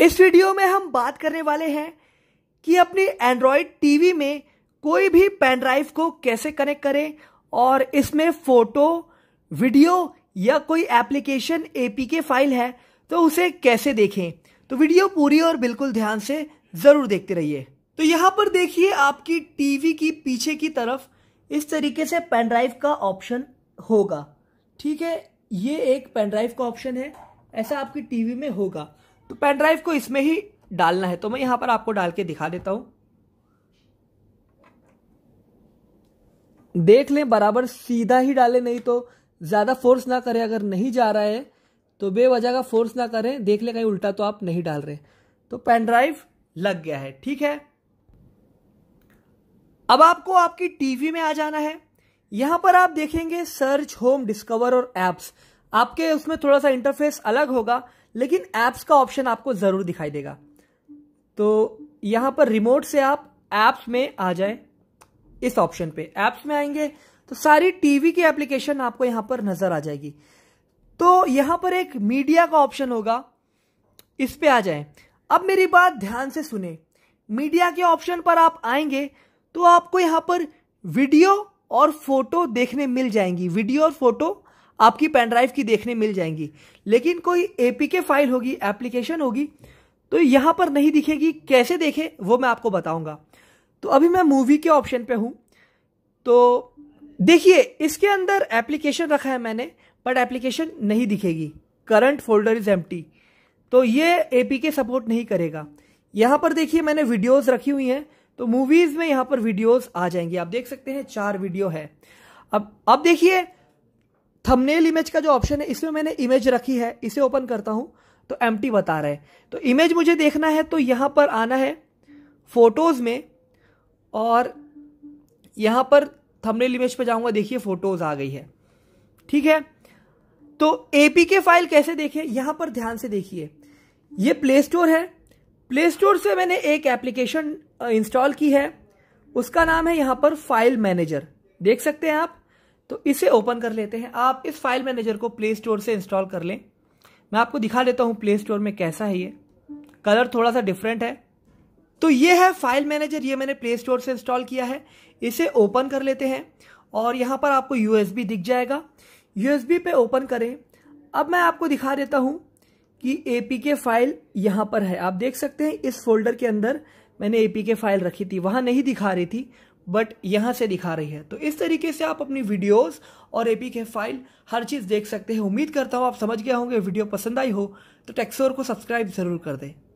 इस वीडियो में हम बात करने वाले हैं कि अपनी एंड्रॉयड टीवी में कोई भी पेन ड्राइव को कैसे कनेक्ट करें और इसमें फोटो वीडियो या कोई एप्लीकेशन एपीके फाइल है तो उसे कैसे देखें तो वीडियो पूरी और बिल्कुल ध्यान से ज़रूर देखते रहिए तो यहाँ पर देखिए आपकी टीवी की पीछे की तरफ इस तरीके से पेन ड्राइव का ऑप्शन होगा ठीक है ये एक पेन ड्राइव का ऑप्शन है ऐसा आपकी टीवी में होगा तो पेन ड्राइव को इसमें ही डालना है तो मैं यहां पर आपको डाल के दिखा देता हूं देख लें बराबर सीधा ही डालें नहीं तो ज़्यादा फोर्स ना करें अगर नहीं जा रहा है तो बेवजह का फोर्स ना करें देख लें कहीं उल्टा तो आप नहीं डाल रहे तो पेन ड्राइव लग गया है ठीक है अब आपको आपकी टीवी में आ जाना है यहां पर आप देखेंगे सर्च होम डिस्कवर और एप्स आपके उसमें थोड़ा सा इंटरफेस अलग होगा लेकिन एप्स का ऑप्शन आपको ज़रूर दिखाई देगा तो यहां पर रिमोट से आप एप्स में आ जाए इस ऑप्शन पे एप्स में आएंगे तो सारी टीवी की एप्लीकेशन आपको यहां पर नज़र आ जाएगी तो यहां पर एक मीडिया का ऑप्शन होगा इस पे आ जाएं अब मेरी बात ध्यान से सुने मीडिया के ऑप्शन पर आप आएंगे तो आपको यहां पर वीडियो और फोटो देखने मिल जाएंगी वीडियो और फोटो आपकी पेन ड्राइव की देखने मिल जाएंगी लेकिन कोई एपीके फाइल होगी एप्लीकेशन होगी तो यहां पर नहीं दिखेगी कैसे देखें वो मैं आपको बताऊंगा तो अभी मैं मूवी के ऑप्शन पे हूं तो देखिए इसके अंदर एप्लीकेशन रखा है मैंने बट एप्लीकेशन नहीं दिखेगी करंट फोल्डर इज एम्प्टी तो ये एपीके सपोर्ट नहीं करेगा यहां पर देखिए मैंने वीडियोस रखी हुई हैं तो मूवीज में यहां पर वीडियोस आ जाएंगी आप देख सकते हैं चार वीडियो है अब अब देखिए थंबनेल इमेज का जो ऑप्शन है इसमें मैंने इमेज रखी है इसे ओपन करता हूं तो एम बता रहा है तो इमेज मुझे देखना है तो यहां पर आना है फोटोज में और यहां पर थंबनेल इमेज पर जाऊंगा देखिए फोटोज आ गई है ठीक है तो एपीके फाइल कैसे देखें यहां पर ध्यान से देखिए ये प्ले स्टोर है प्ले स्टोर से मैंने एक एप्लीकेशन इंस्टॉल की है उसका नाम है यहां पर फाइल मैनेजर देख सकते हैं आप तो इसे ओपन कर लेते हैं आप इस फाइल मैनेजर को प्ले स्टोर से इंस्टॉल कर लें मैं आपको दिखा देता हूँ प्ले स्टोर में कैसा है ये कलर थोड़ा सा डिफरेंट है तो ये है फाइल मैनेजर ये मैंने प्ले स्टोर से इंस्टॉल किया है इसे ओपन कर लेते हैं और यहाँ पर आपको यू दिख जाएगा यू पे ओपन करें अब मैं आपको दिखा देता हूँ कि ए फाइल यहाँ पर है आप देख सकते हैं इस फोल्डर के अंदर मैंने ए फाइल रखी थी वहाँ नहीं दिखा रही थी बट यहाँ से दिखा रही है तो इस तरीके से आप अपनी वीडियोस और ए के फाइल हर चीज़ देख सकते हैं उम्मीद करता हूँ आप समझ गया होंगे वीडियो पसंद आई हो तो टेक्सोर को सब्सक्राइब ज़रूर कर दें